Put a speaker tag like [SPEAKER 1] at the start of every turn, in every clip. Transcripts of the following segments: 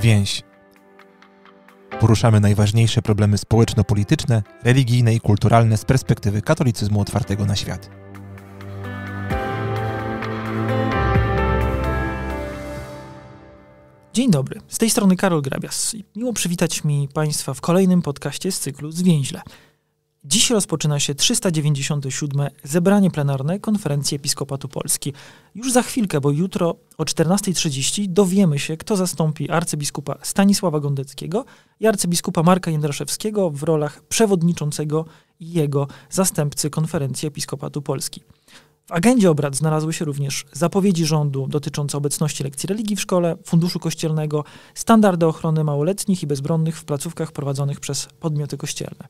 [SPEAKER 1] więź. Poruszamy najważniejsze problemy społeczno-polityczne, religijne i kulturalne z perspektywy katolicyzmu otwartego na świat.
[SPEAKER 2] Dzień dobry, z tej strony Karol Grabias. Miło przywitać mi Państwa w kolejnym podcaście z cyklu Zwięźle – Dziś rozpoczyna się 397. zebranie plenarne konferencji Episkopatu Polski. Już za chwilkę, bo jutro o 14.30 dowiemy się, kto zastąpi arcybiskupa Stanisława Gondeckiego i arcybiskupa Marka Jędraszewskiego w rolach przewodniczącego i jego zastępcy konferencji Episkopatu Polski. W agendzie obrad znalazły się również zapowiedzi rządu dotyczące obecności lekcji religii w szkole, funduszu kościelnego, standardy ochrony małoletnich i bezbronnych w placówkach prowadzonych przez podmioty kościelne.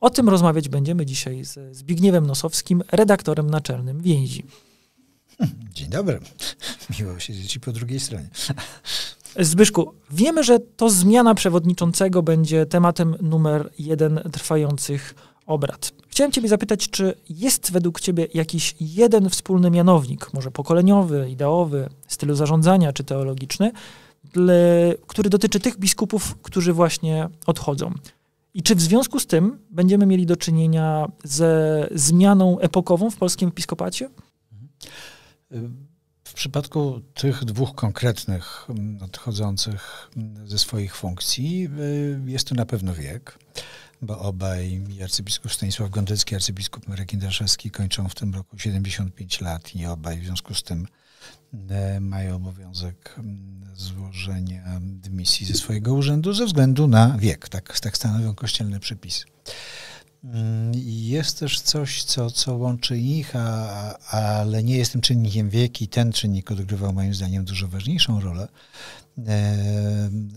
[SPEAKER 2] O tym rozmawiać będziemy dzisiaj z Zbigniewem Nosowskim, redaktorem naczelnym Więzi. Hmm, dzień dobry.
[SPEAKER 1] Miło siedzieć i po drugiej stronie.
[SPEAKER 2] Zbyszku, wiemy, że to zmiana przewodniczącego będzie tematem numer jeden trwających obrad. Chciałem Ciebie zapytać, czy jest według Ciebie jakiś jeden wspólny mianownik, może pokoleniowy, ideowy, stylu zarządzania czy teologiczny, który dotyczy tych biskupów, którzy właśnie odchodzą. I czy w związku z tym będziemy mieli do czynienia ze zmianą epokową w polskim episkopacie?
[SPEAKER 1] W przypadku tych dwóch konkretnych odchodzących ze swoich funkcji y, jest to na pewno wiek, bo obaj arcybiskup Stanisław Gondecki, arcybiskup Marek Indraszewski kończą w tym roku 75 lat i obaj w związku z tym E, mają obowiązek mm, złożenia dymisji ze swojego urzędu ze względu na wiek. Tak, tak stanowią kościelne przepisy. Mm, jest też coś, co, co łączy ich, a, ale nie jest tym czynnikiem wieki. i ten czynnik odgrywał moim zdaniem dużo ważniejszą rolę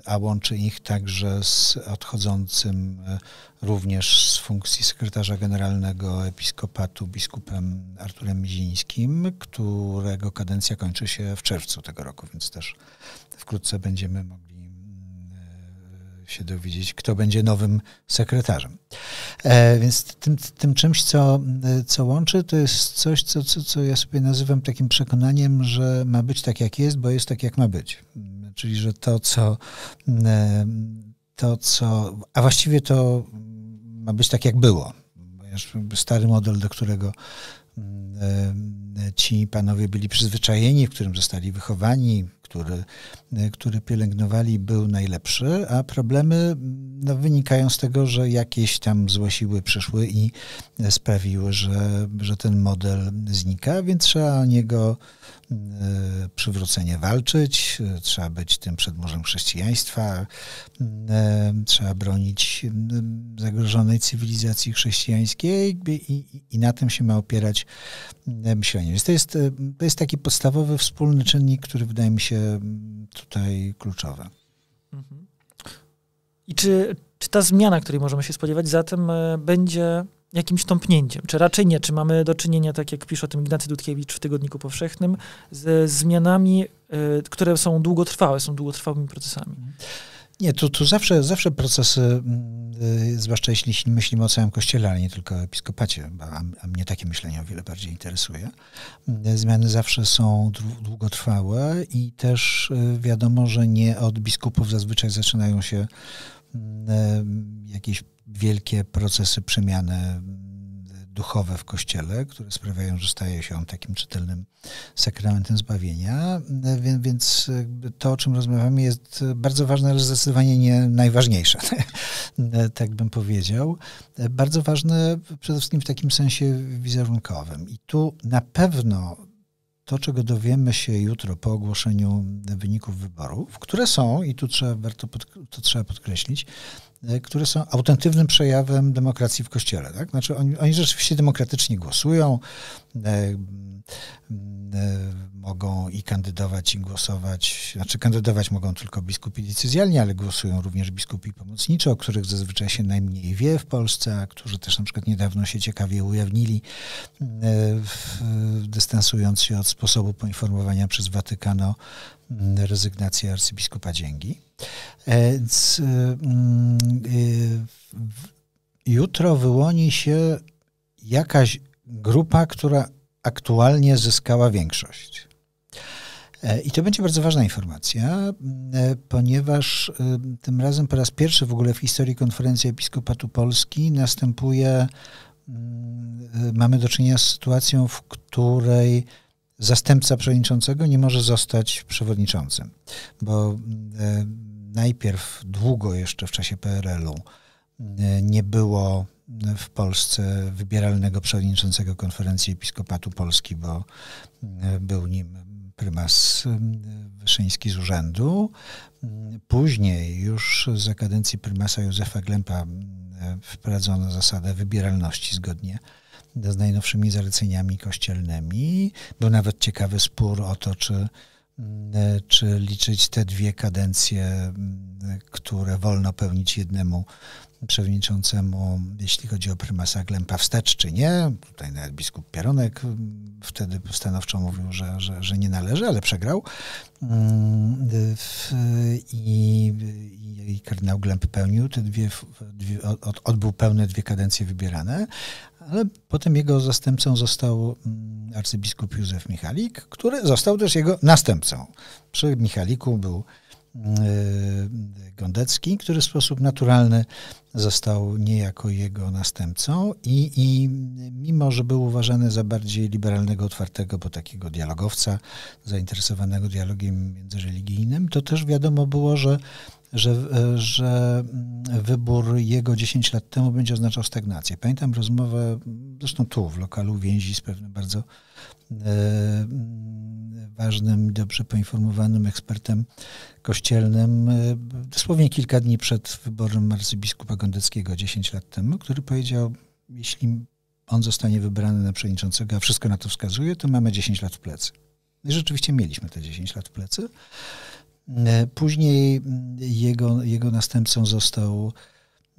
[SPEAKER 1] a łączy ich także z odchodzącym e, również z funkcji sekretarza generalnego episkopatu biskupem Arturem Mizińskim, którego kadencja kończy się w czerwcu tego roku, więc też wkrótce będziemy mogli mm, e, się dowiedzieć, kto będzie nowym sekretarzem. E, więc tym, tym czymś, co, e, co łączy, to jest coś, co, co, co ja sobie nazywam takim przekonaniem, że ma być tak, jak jest, bo jest tak, jak ma być. Czyli, że to, co, mm, e, to, co, a właściwie to ma być tak, jak było. Stary model, do którego mm, e, ci panowie byli przyzwyczajeni, w którym zostali wychowani, który, który pielęgnowali, był najlepszy, a problemy no, wynikają z tego, że jakieś tam złe siły przyszły i sprawiły, że, że ten model znika, więc trzeba o niego e, przywrócenie walczyć, trzeba być tym przedmorzem chrześcijaństwa, e, trzeba bronić e, zagrożonej cywilizacji chrześcijańskiej i, i, i, na tym się ma opierać myślenie. Więc to jest, to jest taki podstawowy wspólny czynnik, który wydaje mi się tutaj kluczowe. Mhm.
[SPEAKER 2] I czy, czy ta zmiana, której możemy się spodziewać, zatem e, będzie jakimś tąpnięciem? Czy raczej nie? Czy mamy do czynienia, tak jak pisze o tym Ignacy Dudkiewicz w Tygodniku Powszechnym, z zmianami, e, które są długotrwałe, są długotrwałymi procesami? Mhm.
[SPEAKER 1] Nie, tu, tu zawsze, zawsze procesy, mm, y, zwłaszcza jeśli myślimy o całym kościele, ale nie tylko o episkopacie, a, a mnie takie myślenie o wiele bardziej interesuje, mm, y, zmiany zawsze są długotrwałe i też y, wiadomo, że nie od biskupów zazwyczaj zaczynają się mm, jakieś wielkie procesy przemiany duchowe w Kościele, które sprawiają, że staje się on takim czytelnym sakramentem zbawienia. Więc to, o czym rozmawiamy, jest bardzo ważne, ale zdecydowanie nie najważniejsze, tak bym powiedział. Bardzo ważne przede wszystkim w takim sensie wizerunkowym. I tu na pewno to, czego dowiemy się jutro po ogłoszeniu wyników wyborów, które są, i tu trzeba, warto pod, to trzeba podkreślić, e, które są autentywnym przejawem demokracji w kościele. Tak? Znaczy oni, oni rzeczywiście demokratycznie głosują, E, e, mogą i kandydować, i głosować, znaczy kandydować mogą tylko biskupi decyzjalni, ale głosują również biskupi pomocniczy, o których zazwyczaj się najmniej wie w Polsce, a którzy też na przykład niedawno się ciekawie ujawnili, e, dystansując się od sposobu poinformowania przez Watykan o rezygnacji arcybiskupa Dzięgi. Jutro wyłoni się jakaś grupa, która aktualnie zyskała większość. E, I to będzie bardzo ważna informacja, e, ponieważ e, tym razem po raz pierwszy w ogóle w historii konferencji Episkopatu Polski następuje, mm, mamy do czynienia z sytuacją, w której zastępca przewodniczącego nie może zostać przewodniczącym, bo mm, najpierw długo jeszcze w czasie PRL-u E, nie było w Polsce wybieralnego przewodniczącego konferencji Episkopatu Polski, bo e, był nim prymas Wyszyński z urzędu. Później już za kadencji prymasa Józefa Glempa wprowadzono zasadę wybieralności zgodnie z najnowszymi zaleceniami kościelnymi. Był nawet ciekawy spór o to, czy, e, czy liczyć te dwie kadencje, które wolno pełnić jednemu przewodniczącemu, jeśli chodzi o prymasa Glempa wstecz czy nie. Tutaj nawet biskup Pieronek mm, wtedy stanowczo mówił, że, że, że nie należy, ale przegrał. Mm, I, i, kardynał Glemp pełnił te dwie, dwie od, odbył pełne dwie kadencje wybierane, ale potem jego zastępcą został mm, arcybiskup Józef Michalik, który został też jego następcą. Przy Michaliku był Y, Gondecki, który w sposób naturalny został niejako jego następcą i, i mimo, że był uważany za bardziej liberalnego, otwartego, bo takiego dialogowca zainteresowanego dialogiem międzyreligijnym, to też wiadomo było, że że, e, że mm, wybór jego 10 lat temu będzie oznaczał stagnację. Pamiętam rozmowę, mm, zresztą tu w lokalu więzi z pewnym bardzo e, mm, ważnym, dobrze poinformowanym ekspertem kościelnym, e, dosłownie kilka dni przed wyborem arcybiskupa Gondeckiego 10 lat temu, który powiedział, jeśli on zostanie wybrany na przewodniczącego, a wszystko na to wskazuje, to mamy 10 lat w plecy. No I rzeczywiście mieliśmy te 10 lat w plecy. Później mm, jego, jego następcą został,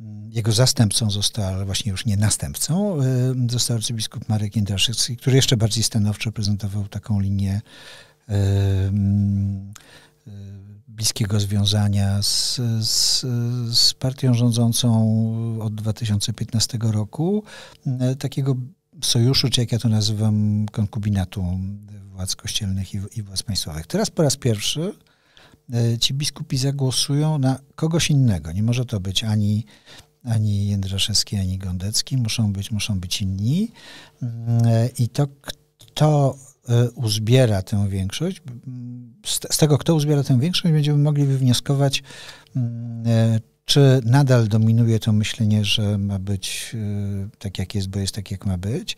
[SPEAKER 1] mm, jego zastępcą został, ale właśnie już nie następcą, y, został arcybiskup Marek Jędraszewski, który jeszcze bardziej stanowczo prezentował taką linię y, mm, y, bliskiego związania z, z, z partią rządzącą od 2015 roku, takiego sojuszu, czy jak ja to nazywam, konkubinatu władz kościelnych i, i władz państwowych. Teraz po raz pierwszy E, ci biskupi zagłosują na kogoś innego. Nie może to być ani, ani Jędraszewski, ani Gondecki. Muszą być, muszą być inni. Mm, e, I to, kto e, uzbiera tę większość, mm, z, tego, kto uzbiera tę większość, będziemy mogli wywnioskować, mm, czy nadal dominuje to myślenie, że ma być tak, jak jest, bo jest tak, jak ma być,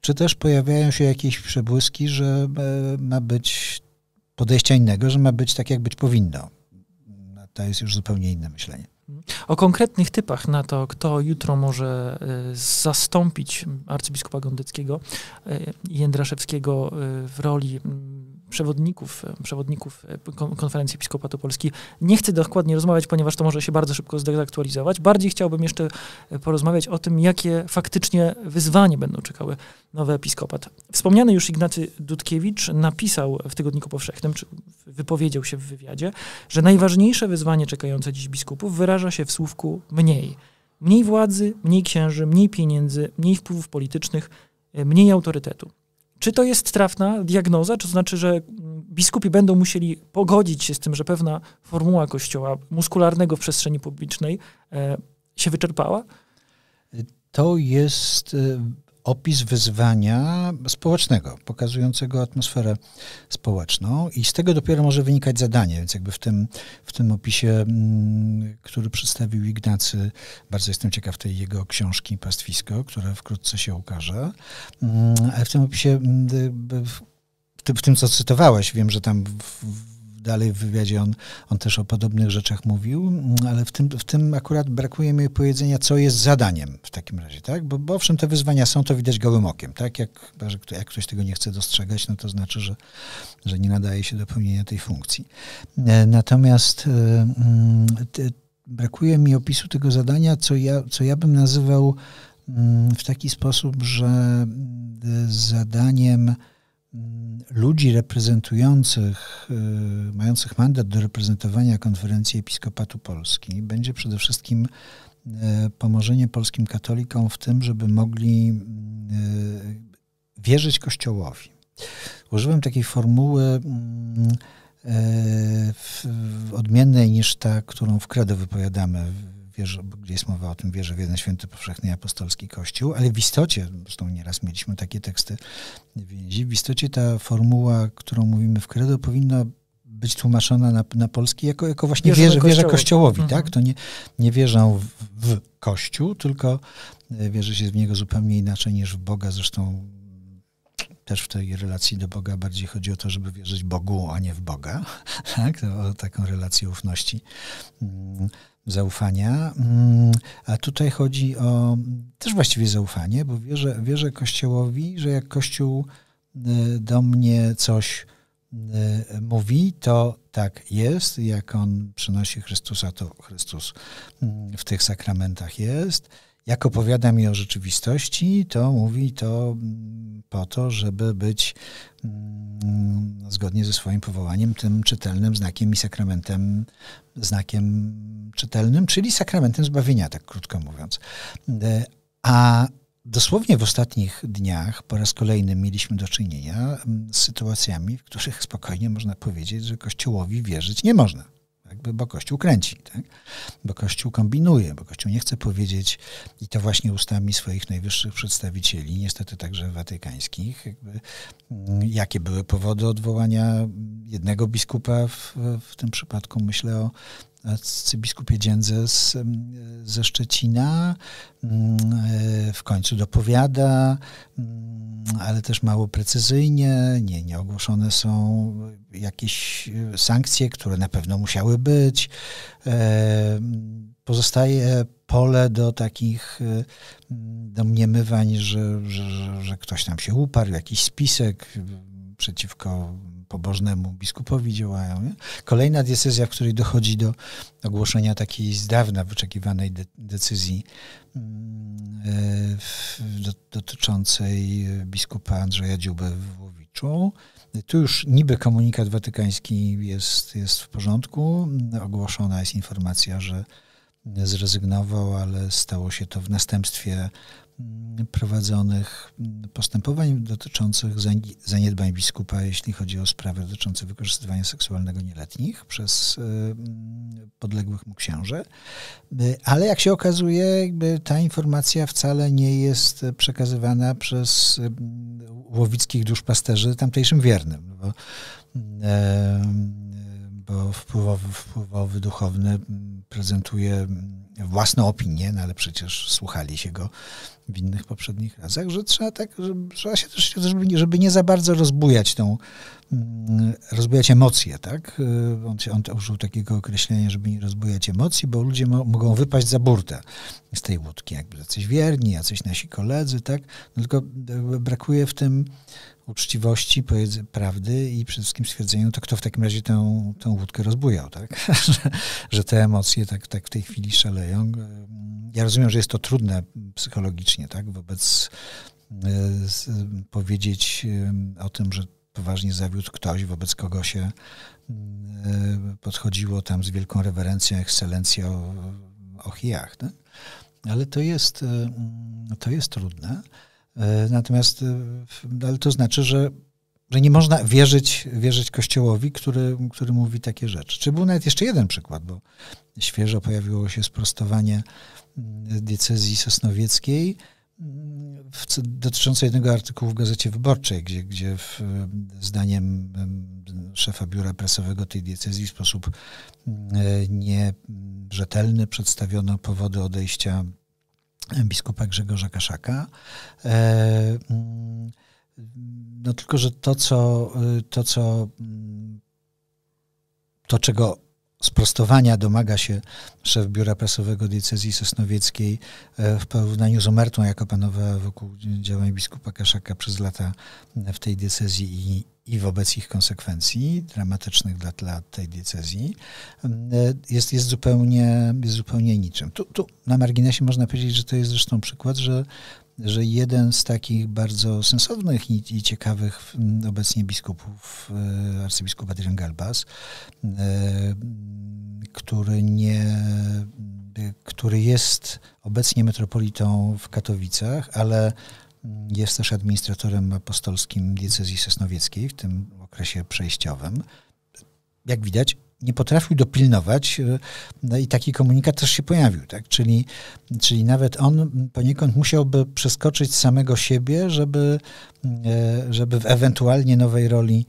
[SPEAKER 1] czy też pojawiają się jakieś przebłyski, że ma być podejścia innego, że ma być tak, jak być powinno. To jest już zupełnie inne myślenie.
[SPEAKER 2] O konkretnych typach na to, kto jutro może e, zastąpić arcybiskupa Gondeckiego i e, Jędraszewskiego e, w roli mm, przewodników, e, przewodników e, Konferencji Episkopatu Polski. Nie chcę dokładnie rozmawiać, ponieważ to może się bardzo szybko zdezaktualizować. Bardziej chciałbym jeszcze e, porozmawiać o tym, jakie faktycznie wyzwanie będą czekały nowy episkopat. Wspomniany już Ignacy Dudkiewicz napisał w Tygodniku Powszechnym, czy wypowiedział się w wywiadzie, że najważniejsze wyzwanie czekające dziś biskupów wyraża się w słówku mniej. Mniej władzy, mniej księży, mniej pieniędzy, mniej wpływów politycznych, mniej autorytetu. Czy to jest trafna diagnoza? Czy to znaczy, że biskupi będą musieli pogodzić się z tym, że pewna formuła kościoła muskularnego w przestrzeni publicznej e, się wyczerpała?
[SPEAKER 1] To jest e, opis wyzwania społecznego, pokazującego atmosferę społeczną i z tego dopiero może wynikać zadanie, więc jakby w tym, w tym opisie, mm, który przedstawił Ignacy, bardzo jestem ciekaw tej jego książki Pastwisko, która wkrótce się ukaże, mm, w tym opisie, mm, w tym, co cytowałeś, wiem, że tam w, dalej w wywiadzie on, on też o podobnych rzeczach mówił, ale w tym, w tym akurat brakuje mi powiedzenia, co jest zadaniem w takim razie, tak? Bo, bo owszem, te wyzwania są, to widać gołym okiem, tak? Jak, jak ktoś tego nie chce dostrzegać, no to znaczy, że, że nie nadaje się do pełnienia tej funkcji. E, natomiast e, mm, brakuje mi opisu tego zadania, co ja, co ja bym nazywał mm, w taki sposób, że mm, zadaniem Mm, ludzi reprezentujących, y, mających mandat do reprezentowania konferencji Episkopatu Polski będzie przede wszystkim y, pomożenie polskim katolikom w tym, żeby mogli y, wierzyć Kościołowi. Użyłem takiej formuły mm, odmiennej niż ta, którą w kredo wypowiadamy wierzy, gdzie jest mowa o tym, wierzę w jeden święty powszechny apostolski kościół, ale w istocie, zresztą nieraz mieliśmy takie teksty więzi, w istocie ta formuła, którą mówimy w kredo, powinna być tłumaczona na, na polski jako, jako właśnie wierzę, wierzę kościołowi, kościołowi mhm. tak? To nie, nie wierzą w, w kościół, tylko e, wierzę się w niego zupełnie inaczej niż w Boga, zresztą też w tej relacji do Boga bardziej chodzi o to, żeby wierzyć Bogu, a nie w Boga, tak? o taką relację ufności, mm, zaufania. Mm, a tutaj chodzi o też właściwie zaufanie, bo wierzę, wierzę Kościołowi, że jak Kościół y, do mnie coś y, mówi, to tak jest. Jak on przynosi Chrystusa, to Chrystus mm, w tych sakramentach jest jak opowiada mi o rzeczywistości, to mówi to mm, po to, żeby być mm, zgodnie ze swoim powołaniem tym czytelnym znakiem i sakramentem, znakiem czytelnym, czyli sakramentem zbawienia, tak krótko mówiąc. E, a dosłownie w ostatnich dniach po raz kolejny mieliśmy do czynienia mm, z sytuacjami, w których spokojnie można powiedzieć, że Kościołowi wierzyć nie można. Jakby, bo Kościół kręci, tak? bo Kościół kombinuje, bo Kościół nie chce powiedzieć, i to właśnie ustami swoich najwyższych przedstawicieli, niestety także watykańskich, jakby, mm, jakie były powody odwołania jednego biskupa, w, w tym przypadku myślę o arcybiskupie Dziędze z, ze Szczecina. Mm, e, w końcu dopowiada, mm, ale też mało precyzyjnie. Nie, nie ogłoszone są jakieś e, sankcje, które na pewno musiały być. E, pozostaje pole do takich mm, domniemywań, że, że, że ktoś nam się uparł, jakiś spisek przeciwko pobożnemu biskupowi działają. Nie? Kolejna diecezja, w której dochodzi do ogłoszenia takiej z dawna wyczekiwanej de decyzji yy, mm, do, e, dotyczącej biskupa Andrzeja Dziuby w Łowiczu. Tu już niby komunikat watykański jest, jest w porządku. Ogłoszona jest informacja, że zrezygnował, ale stało się to w następstwie Mm, prowadzonych mm, postępowań dotyczących zaniedbań biskupa, jeśli chodzi o sprawy dotyczące wykorzystywania seksualnego nieletnich przez y, mm, podległych mu księży. Ale jak się okazuje, ta informacja wcale nie jest y, przekazywana przez y, łowickich duszpasterzy tamtejszym wiernym. Bo, bo wpływowy, wpływowy duchowny prezentuje własne opinie, no ale przecież słuchali się go w innych poprzednich razach, że trzeba tak, trzeba się też, żeby, żeby nie za bardzo rozbujać tą, mm, rozbujać emocje, tak? Y, on, on użył takiego określenia, żeby nie rozbujać emocji, bo ludzie mo, mogą wypaść za burtę z tej łódki, jakby jacyś wierni, jacyś nasi koledzy, tak? No tylko brakuje w tym uczciwości, powiedzy, prawdy i przede wszystkim stwierdzeniu, to kto w takim razie tę, tę łódkę rozbujał, tak? że, że te emocje tak, tak w tej chwili szaleją Mm, ja rozumiem, że jest to trudne psychologicznie, tak, wobec e, powiedzieć e, o tym, że poważnie zawiódł ktoś, wobec kogo się mm, e, podchodziło tam z wielką rewerencją, ekscelencją o, o hijach. Tak? Ale to jest, mm, to jest trudne. Natomiast ale to znaczy, że że nie można wierzyć, wierzyć Kościołowi, który, który mówi takie rzeczy. Czy był nawet jeszcze jeden przykład, bo świeżo pojawiło się sprostowanie mm, diecezji sosnowieckiej mm, dotyczące jednego artykułu w Gazecie Wyborczej, gdzie, gdzie w, mm, zdaniem szefa biura prasowego tej diecezji w sposób nierzetelny przedstawiono powody odejścia biskupa Grzegorza Kaszaka. E, no tylko, że to, co, y, to, co, mm, to czego sprostowania domaga się szef Biura Prasowego Diecezji Sosnowieckiej e, w porównaniu z omertą, jaka panowała wokół działań biskupa Kaszaka przez lata w tej diecezji i, i wobec ich konsekwencji dramatycznych dla, dla tej diecezji, jest, jest, zupełnie, jest zupełnie niczym. Tu, tu na marginesie można powiedzieć, że to jest zresztą przykład, że że jeden z takich bardzo sensownych i, i ciekawych mm, obecnie biskupów, e, arcybiskup Adrian Galbas, e, mm, który, nie, e, który jest obecnie metropolitą w Katowicach, ale mm, jest też administratorem apostolskim diecezji sosnowieckiej w tym okresie przejściowym. Jak widać, nie potrafił dopilnować e, no i taki komunikat też się pojawił, tak? Czyli, czyli nawet on poniekąd musiałby przeskoczyć samego siebie, żeby, e, żeby w ewentualnie nowej roli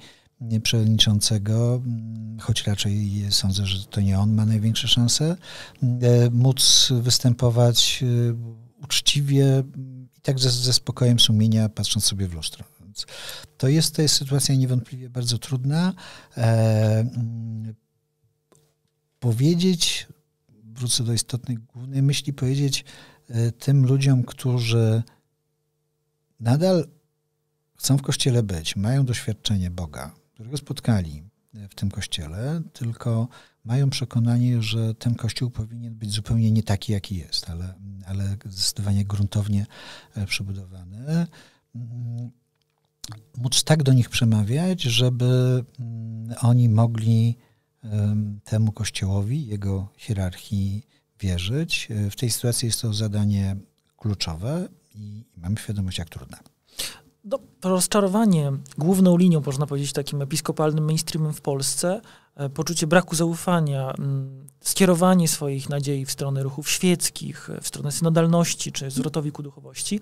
[SPEAKER 1] przewodniczącego, mm, choć raczej sądzę, że to nie on ma największe szanse, e, móc występować uczciwie i tak ze, ze spokojem sumienia, patrząc sobie w lustro. to jest, to jest sytuacja niewątpliwie bardzo trudna. E, powiedzieć, wrócę do istotnej głównej myśli, powiedzieć e, tym ludziom, którzy nadal chcą w kościele być, mają doświadczenie Boga, którego spotkali e, w tym kościele, tylko mają przekonanie, że ten kościół powinien być zupełnie nie taki, jaki jest, ale, ale zdecydowanie gruntownie e, przebudowany. Mm, móc tak do nich przemawiać, żeby mm, oni mogli temu kościołowi, jego hierarchii wierzyć. E, w tej sytuacji jest to zadanie kluczowe i mamy świadomość, jak trudne.
[SPEAKER 2] No, rozczarowanie główną linią, można powiedzieć, takim episkopalnym mainstreamem w Polsce, e, poczucie braku zaufania, skierowanie swoich nadziei w stronę ruchów świeckich, e, w stronę synodalności czy zwrotowi ku duchowości,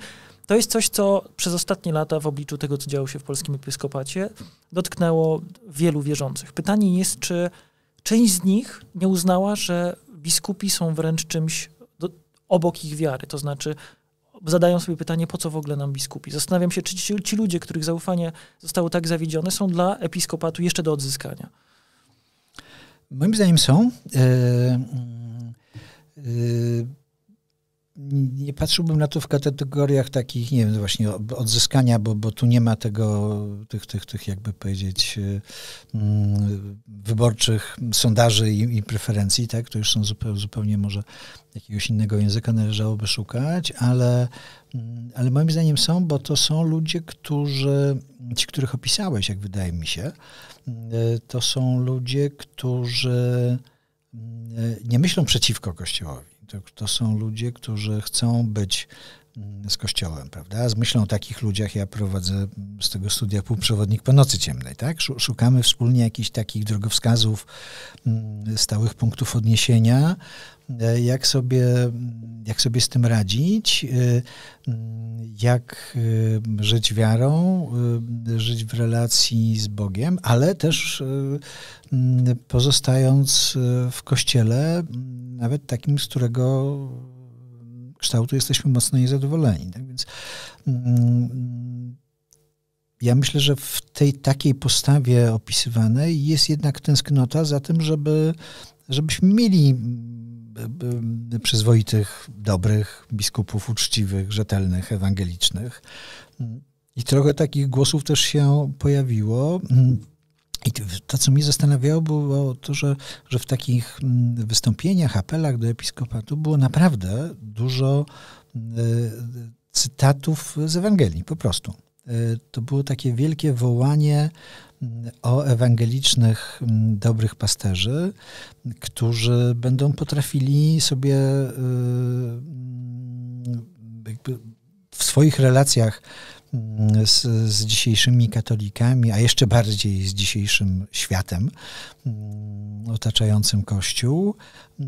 [SPEAKER 2] to jest coś, co przez ostatnie lata w obliczu tego, co działo się w polskim episkopacie, dotknęło wielu wierzących. Pytanie jest, czy część z nich nie uznała, że biskupi są wręcz czymś do, obok ich wiary. To znaczy, zadają sobie pytanie, po co w ogóle nam biskupi. Zastanawiam się, czy ci, ci ludzie, których zaufanie zostało tak zawiedzione, są dla episkopatu jeszcze do odzyskania. Moim zdaniem
[SPEAKER 1] są. Yy, yy nie patrzyłbym na to w kategoriach takich, nie wiem, właśnie odzyskania, bo, bo tu nie ma tego, tych, tych, tych jakby powiedzieć, y, mm, wyborczych sondaży i, i preferencji, tak? To już są zupełnie, zupełnie może jakiegoś innego języka należałoby szukać, ale, mm, ale moim zdaniem są, bo to są ludzie, którzy, ci, których opisałeś, jak wydaje mi się, y, to są ludzie, którzy y, nie myślą przeciwko Kościołowi to, to są ludzie, którzy chcą być mm, z Kościołem, prawda? Z myślą o takich ludziach ja prowadzę mm, z tego studia półprzewodnik po nocy ciemnej, tak? Szukamy wspólnie jakichś takich drogowskazów, mm, stałych punktów odniesienia, E, jak sobie, mm, jak sobie z tym radzić, e, mm, jak e, żyć wiarą, żyć w relacji z Bogiem, ale też mm, pozostając w kościele, nawet takim, z którego kształtu jesteśmy mocno niezadowoleni. Tak więc ja myślę, że w tej takiej postawie opisywanej jest jednak tęsknota za tym, żeby, żebyśmy mieli przyzwoitych, dobrych biskupów, uczciwych, rzetelnych, ewangelicznych. I trochę takich głosów też się pojawiło. I to, co mnie zastanawiało, było to, że, że w takich mm, wystąpieniach, apelach do episkopatu było naprawdę dużo y, cytatów z Ewangelii, po prostu. Y, to było takie wielkie wołanie o ewangelicznych mm, dobrych pasterzy, którzy będą potrafili sobie y, mm, w swoich relacjach mm, z, z, dzisiejszymi katolikami, a jeszcze bardziej z dzisiejszym światem otaczającym Kościół, y,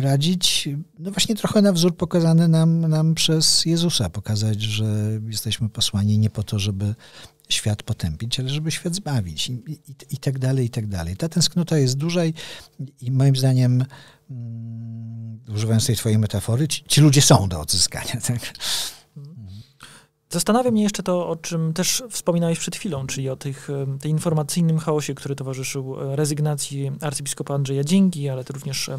[SPEAKER 1] radzić, no właśnie trochę na wzór pokazany nam, nam przez Jezusa, pokazać, że jesteśmy posłani nie po to, żeby świat potępić, ale żeby świat zbawić i, i, i tak dalej, i tak dalej. Ta tęsknota jest duża i, i moim zdaniem, um, używając tej twojej metafory, ci, ci ludzie są do odzyskania. Tak?
[SPEAKER 2] Zastanawia mnie jeszcze to, o czym też wspominałeś przed chwilą, czyli o tych, tej informacyjnym chaosie, który towarzyszył e, rezygnacji arcybiskupa Andrzeja Dzięki, ale to również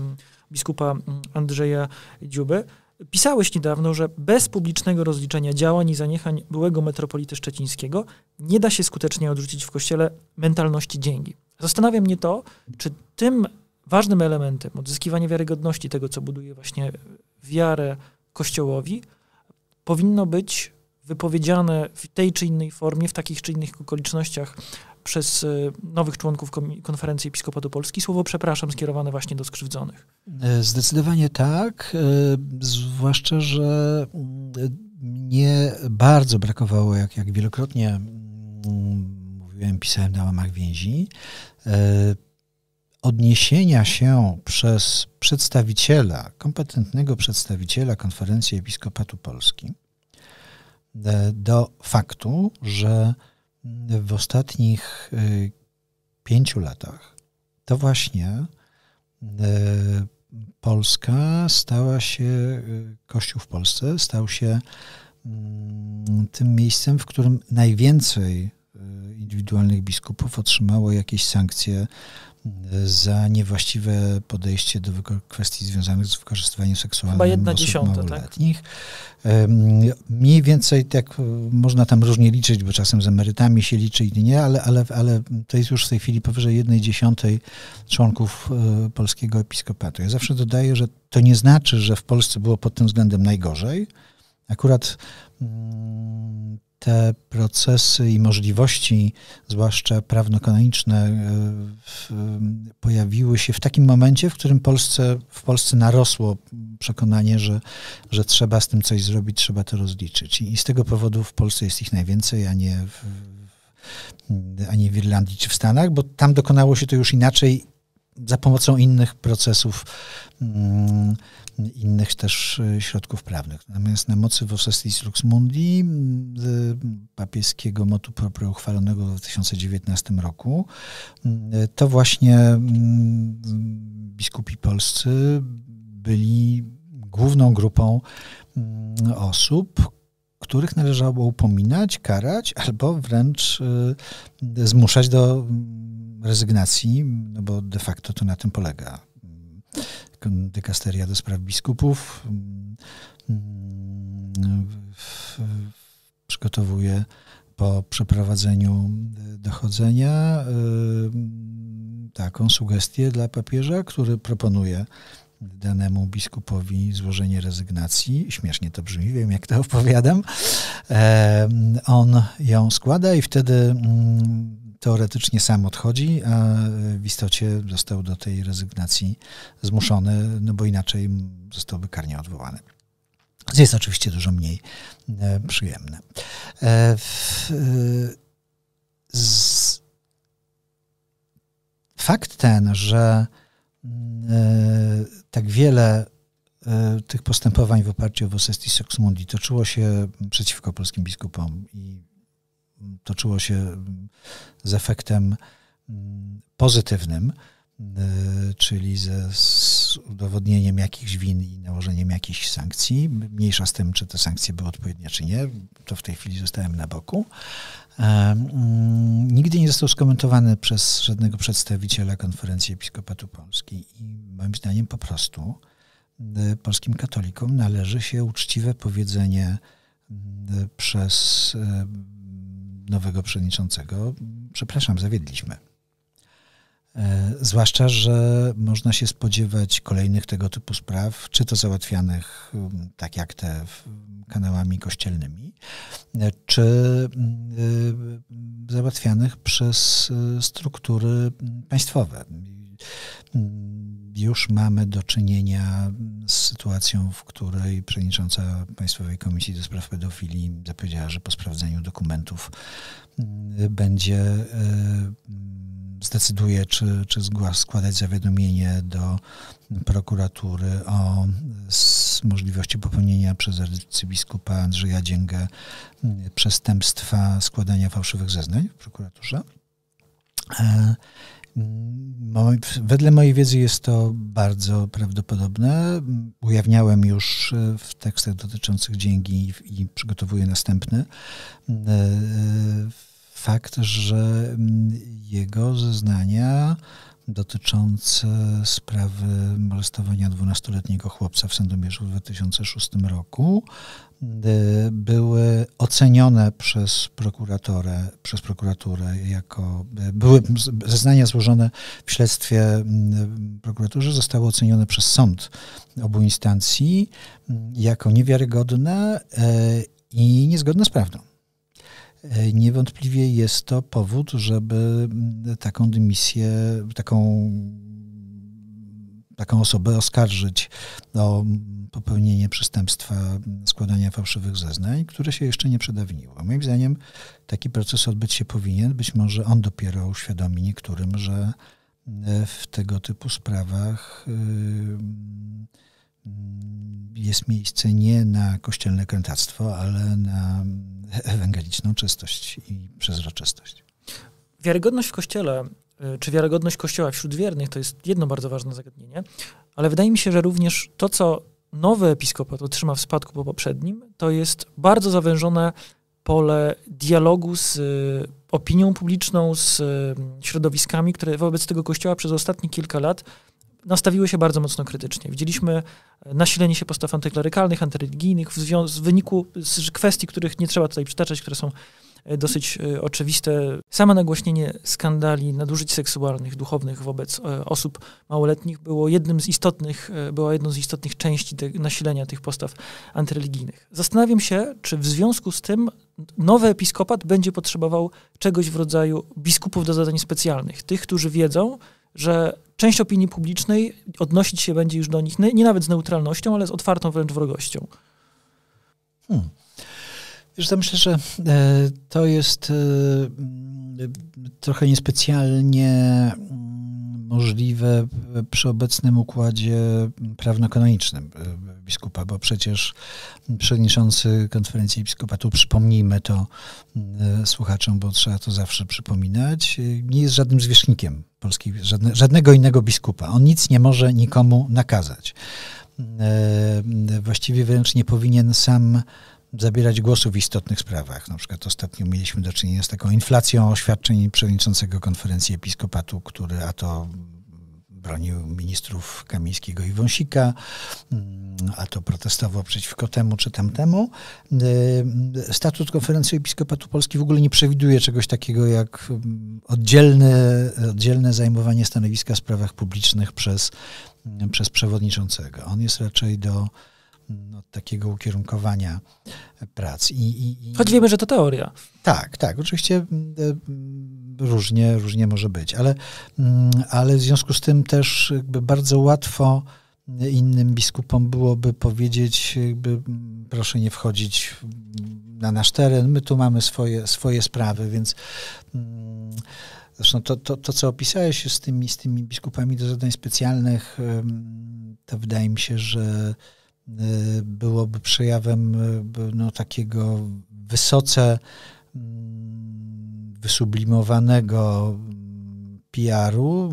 [SPEAKER 2] biskupa mm, Andrzeja Dziuby. Pisałeś niedawno, że bez publicznego rozliczenia działań i zaniechań byłego metropolity szczecińskiego nie da się skutecznie odrzucić w kościele mentalności dzięki. Zastanawia mnie to, czy tym ważnym elementem odzyskiwania wiarygodności tego, co buduje właśnie wiarę Kościołowi, powinno być wypowiedziane w tej czy innej formie, w takich czy innych okolicznościach przez e, nowych członków Konferencji Episkopatu Polski słowo przepraszam skierowane właśnie do skrzywdzonych.
[SPEAKER 1] E, zdecydowanie tak, e, zwłaszcza, że mm, mnie bardzo brakowało, jak, jak wielokrotnie mm, mówiłem, pisałem na łamach więzi, odniesienia się przez przedstawiciela, kompetentnego przedstawiciela Konferencji Episkopatu Polski E, do faktu, że w ostatnich y, pięciu latach to właśnie e, Polska stała się, y, Kościół w Polsce stał się mm, tym miejscem, w którym najwięcej y, indywidualnych biskupów otrzymało jakieś sankcje e, za niewłaściwe podejście do kwestii związanych z wykorzystywaniem seksualnym Chyba jedna osób dziesiąta, tak. małoletnich. Tak? Mniej więcej tak e, można tam różnie liczyć, bo czasem z emerytami się liczy i nie, ale, ale, ale to jest już w tej chwili powyżej jednej dziesiątej członków e, polskiego episkopatu. Ja zawsze dodaję, że to nie znaczy, że w Polsce było pod tym względem najgorzej. Akurat mm, te procesy i możliwości, zwłaszcza prawno-kanoniczne, e, e, pojawiły się w takim momencie, w którym Polsce, w Polsce narosło przekonanie, że, że trzeba z tym coś zrobić, trzeba to rozliczyć. I z tego powodu w Polsce jest ich najwięcej, a nie w, a nie w Irlandii czy w Stanach, bo tam dokonało się to już inaczej za pomocą innych procesów, mm, innych też e, środków prawnych. Natomiast na mocy Vossestis Lux Mundi, mm, papieskiego motu proprio uchwalonego w 2019 roku, mm, to właśnie biskupi polscy byli główną grupą osób, których należało upominać, karać albo wręcz e, zmuszać do rezygnacji, no bo de facto to na tym polega. Dykasteria do spraw biskupów przygotowuje po przeprowadzeniu dochodzenia taką sugestię dla papieża, który proponuje danemu biskupowi złożenie rezygnacji. Śmiesznie to brzmi, wiem jak to opowiadam. E, on ją składa i wtedy teoretycznie sam odchodzi, a w istocie został do tej rezygnacji zmuszony, no bo inaczej zostałby karnie odwołany. Co jest oczywiście dużo mniej e, przyjemne. E, e, fakt ten, że mm, tak wiele tych postępowań w oparciu o Wosesti Soxmundi toczyło się przeciwko polskim biskupom i toczyło się mm, z efektem mm, pozytywnym, e, czyli ze z udowodnieniem jakichś win i nałożeniem jakichś sankcji. Mniejsza z tym, czy te sankcje były odpowiednie, czy nie, to w tej chwili zostałem na boku. E, mm, nigdy nie został skomentowany przez żadnego przedstawiciela konferencji Episkopatu Polski i moim zdaniem po prostu e, polskim katolikom należy się uczciwe powiedzenie przez nowego przewodniczącego, przepraszam, zawiedliśmy. E, zwłaszcza, że można się spodziewać kolejnych tego typu spraw, czy to załatwianych um, tak jak te kanałami kościelnymi, e, czy e, załatwianych przez struktury państwowe. Mm, już mamy do czynienia z sytuacją, w której przewodnicząca Państwowej Komisji do Spraw Pedofilii zapowiedziała, że po sprawdzeniu dokumentów mm, będzie e, mm, zdecyduje, czy, czy składać zawiadomienie do prokuratury o możliwości popełnienia przez arcybiskupa Andrzeja Dzięgę mm, przestępstwa składania fałszywych zeznań w prokuraturze. E, Mm, wedle mojej wiedzy jest to bardzo prawdopodobne. Ujawniałem już e, w tekstach dotyczących dzięki i przygotowuję następny mm, e, e, fakt, że mm, jego zeznania dotyczące sprawy molestowania 12-letniego chłopca w Sandomierzu w 2006 roku y, były ocenione przez prokuratorę, przez prokuraturę jako, y, były zeznania złożone w śledztwie y, prokuraturze zostały ocenione przez sąd obu instancji jako niewiarygodne i niezgodne z prawdą. E, niewątpliwie jest to powód, żeby mm, taką dymisję, taką, taką osobę oskarżyć o mm, popełnienie przestępstwa mm, składania fałszywych zeznań, które się jeszcze nie przedawniło. Moim zdaniem taki proces odbyć się powinien, być może on dopiero uświadomi niektórym, że w tego typu sprawach yy, Mm, jest miejsce nie na kościelne krętactwo, ale na ewangeliczną czystość i
[SPEAKER 2] przezroczystość. Wiarygodność w kościele, y, czy wiarygodność kościoła wśród wiernych, to jest jedno bardzo ważne zagadnienie, ale wydaje mi się, że również to, co nowy episkopat otrzyma w spadku po poprzednim, to jest bardzo zawężone pole dialogu z y, opinią publiczną, z y, środowiskami, które wobec tego kościoła przez ostatnie kilka lat nastawiły się bardzo mocno krytycznie. Widzieliśmy e, nasilenie się postaw antyklerykalnych, antyreligijnych w, w wyniku z kwestii, których nie trzeba tutaj przytaczać, które są e, dosyć e, oczywiste. Samo nagłośnienie skandali nadużyć seksualnych, duchownych wobec osób małoletnich było jednym z istotnych, była jedną z istotnych części te, nasilenia tych postaw antyreligijnych. Zastanawiam się, czy w związku z tym nowy episkopat będzie potrzebował czegoś w rodzaju biskupów do zadań specjalnych, tych, którzy wiedzą, że część opinii publicznej odnosić się będzie już do nich nie, nawet z neutralnością, ale z otwartą wręcz wrogością.
[SPEAKER 1] Hmm. Wiesz, myślę, że e, to jest e, trochę niespecjalnie możliwe przy obecnym układzie prawnokanonicznym e, biskupa, bo przecież przewodniczący konferencji episkopatu, przypomnijmy to e, słuchaczom, bo trzeba to zawsze przypominać, e, nie jest żadnym zwierzchnikiem polskiej, żadne, żadnego innego biskupa. On nic nie może nikomu nakazać. Właściwie wręcz nie powinien sam zabierać głosu w istotnych sprawach. Na przykład ostatnio mieliśmy do czynienia z taką inflacją oświadczeń przewodniczącego konferencji episkopatu, który a to bronił ministrów Kamińskiego i Wąsika, mm, a to protestował przeciwko temu czy tamtemu. Y, statut Konferencji Episkopatu Polski w ogóle nie przewiduje czegoś takiego jak mm, oddzielne, oddzielne zajmowanie stanowiska w sprawach publicznych przez, mm, przez przewodniczącego. On jest raczej do od no, takiego ukierunkowania prac. I, i, i... Choć wiemy, że to teoria. Tak, tak. Oczywiście mm, e, mm, różnie, różnie może być, ale, mm, ale w związku z tym też bardzo łatwo innym biskupom byłoby powiedzieć, jakby, proszę nie wchodzić na nasz teren, my tu mamy swoje, swoje sprawy, więc mm, zresztą to, to, to, co opisałeś z tymi, z tymi biskupami do zadań specjalnych, to wydaje mi się, że Y, byłoby przejawem y, no, takiego wysoce mm, wysublimowanego mm, PR-u,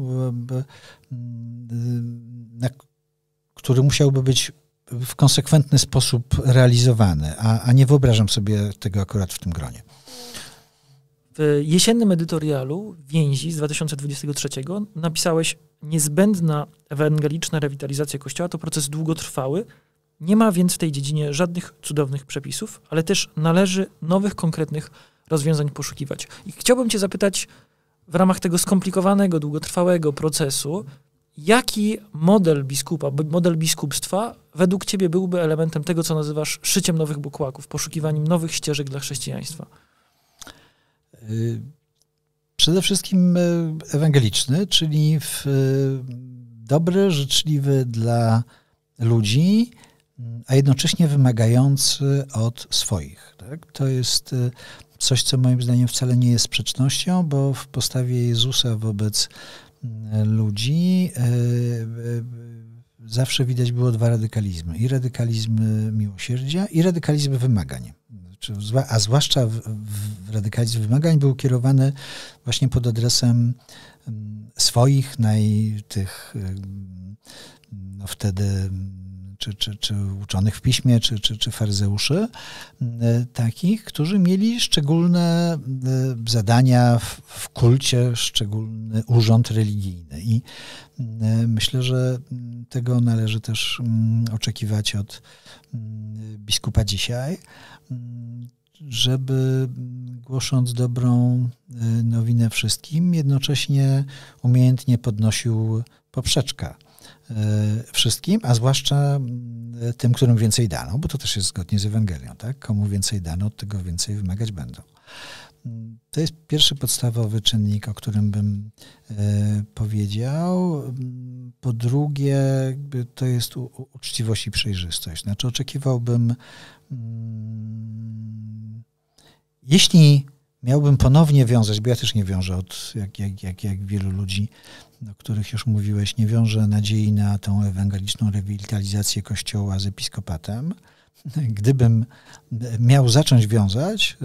[SPEAKER 1] y, który musiałby być w konsekwentny sposób realizowany, a, a nie wyobrażam sobie tego akurat w tym gronie.
[SPEAKER 2] W jesiennym edytorialu Więzi z 2023 napisałeś niezbędna ewangeliczna rewitalizacja Kościoła to proces długotrwały, nie ma więc w tej dziedzinie żadnych cudownych przepisów, ale też należy nowych, konkretnych rozwiązań poszukiwać. I chciałbym Cię zapytać w ramach tego skomplikowanego, długotrwałego procesu, jaki model biskupa, model biskupstwa według Ciebie byłby elementem tego, co nazywasz szyciem nowych bukłaków, poszukiwaniem nowych ścieżek dla chrześcijaństwa?
[SPEAKER 1] Y, przede wszystkim y, ewangeliczny, czyli y, dobry, życzliwy dla ludzi, a jednocześnie wymagający od swoich. Tak? To jest y, coś, co moim zdaniem wcale nie jest sprzecznością, bo w postawie Jezusa wobec y, ludzi y, zawsze widać było dwa radykalizmy. I radykalizm miłosierdzia, i radykalizm wymagań. Znaczy, a zwłaszcza radykalizm wymagań był kierowany właśnie pod adresem mm, swoich, naj, tych no wtedy mm, czy, czy, czy uczonych w piśmie, czy, czy, czy faryzeuszy, y, takich, którzy mieli szczególne y, zadania w, w kulcie, szczególny urząd religijny. I y, myślę, że tego należy też mm, oczekiwać od biskupa dzisiaj, żeby głosząc dobrą nowinę wszystkim, jednocześnie umiejętnie podnosił poprzeczkę E, wszystkim, a zwłaszcza e, tym, którym więcej dano, bo to też jest zgodnie z Ewangelią, tak? Komu więcej dano, tego więcej wymagać będą. Mm, to jest pierwszy podstawowy czynnik, o którym bym e, powiedział. Mm, po drugie, to jest uczciwość i przejrzystość. Znaczy, oczekiwałbym, mm, jeśli miałbym ponownie wiązać, bo ja też nie wiążę od, jak, jak, jak, jak wielu ludzi, o których już mówiłeś, nie wiążę nadziei na tą ewangeliczną rewitalizację kościoła z episkopatem. Gdybym miał zacząć wiązać,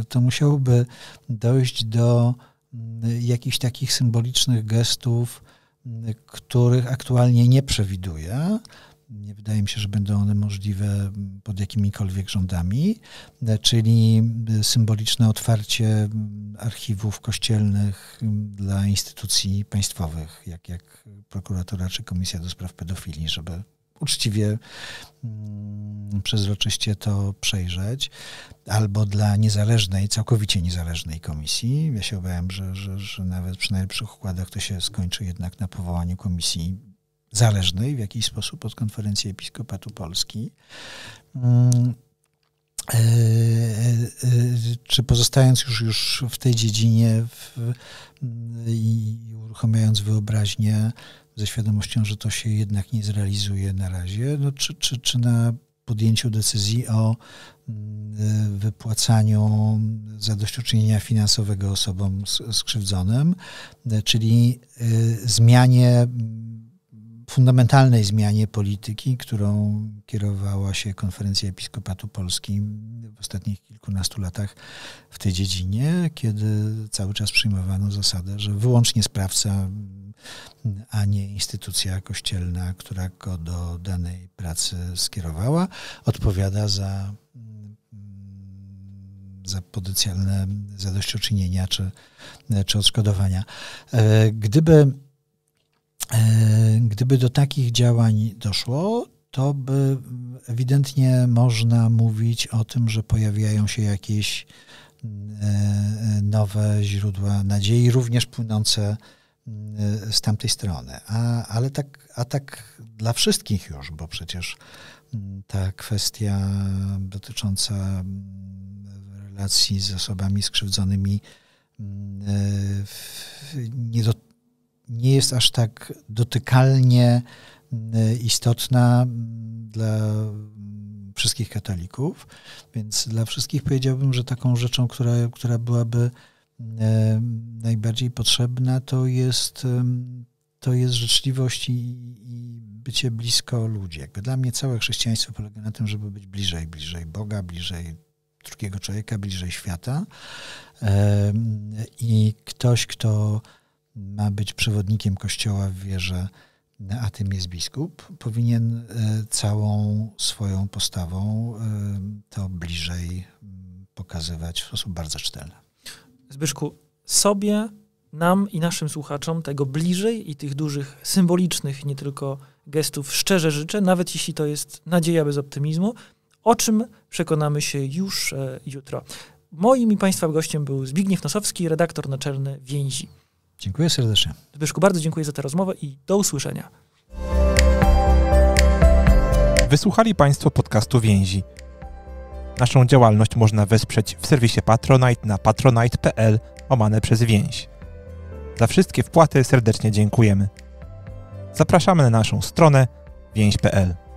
[SPEAKER 1] y, to musiałoby dojść do y, jakichś takich symbolicznych gestów, y, których aktualnie nie przewiduję, nie wydaje mi się, że będą one możliwe pod jakimikolwiek rządami, czyli symboliczne otwarcie archiwów kościelnych dla instytucji państwowych, jak, jak prokuratora czy komisja do spraw pedofilii, żeby uczciwie, mm, przezroczyście to przejrzeć, albo dla niezależnej, całkowicie niezależnej komisji. Ja się obawiam, że, że, że nawet przy najlepszych układach to się skończy jednak na powołaniu komisji zależnej w jakiś sposób od konferencji Episkopatu Polski. Mm, e, e, e, czy pozostając już, już w tej dziedzinie w, i uruchamiając wyobraźnię ze świadomością, że to się jednak nie zrealizuje na razie, no czy, czy, czy na podjęciu decyzji o mm, wypłacaniu zadośćuczynienia finansowego osobom skrzywdzonym, czyli zmianie mm, fundamentalnej zmianie polityki, którą kierowała się Konferencja Episkopatu Polski w ostatnich kilkunastu latach w tej dziedzinie, kiedy cały czas przyjmowano zasadę, że wyłącznie sprawca, a nie instytucja kościelna, która go do danej pracy skierowała, odpowiada za, za potencjalne zadośćuczynienia czy, czy odszkodowania. E, gdyby E, gdyby do takich działań doszło, to by ewidentnie można mówić o tym, że pojawiają się jakieś e, nowe źródła nadziei, również płynące e, z tamtej strony. A, ale tak, a tak dla wszystkich już, bo przecież ta kwestia dotycząca relacji z osobami skrzywdzonymi nie dotyczy nie jest aż tak dotykalnie y, istotna mm, dla mm, wszystkich katolików, więc dla wszystkich powiedziałbym, że taką rzeczą, która, która byłaby y, najbardziej potrzebna, to jest, to jest życzliwość i, i bycie blisko ludzi. Jakby dla mnie całe chrześcijaństwo polega na tym, żeby być bliżej, bliżej Boga, bliżej drugiego człowieka, bliżej świata. I ktoś, kto ma być przewodnikiem Kościoła w wierze, a tym jest biskup, powinien e, całą swoją postawą e, to bliżej mm, pokazywać w sposób bardzo czytelny.
[SPEAKER 2] Zbyszku, sobie, nam i naszym słuchaczom tego bliżej i tych dużych symbolicznych, nie tylko gestów, szczerze życzę, nawet jeśli to jest nadzieja bez optymizmu, o czym przekonamy się już e, jutro. Moim i Państwa gościem był Zbigniew Nosowski, redaktor naczelny Więzi. Dziękuję serdecznie. Zbyszku, bardzo dziękuję za tę rozmowę i do usłyszenia. Wysłuchali Państwo podcastu Więzi.
[SPEAKER 1] Naszą działalność można wesprzeć w serwisie Patronite na patronite.pl omane przez więź. Za wszystkie wpłaty serdecznie dziękujemy. Zapraszamy na naszą stronę więź.pl.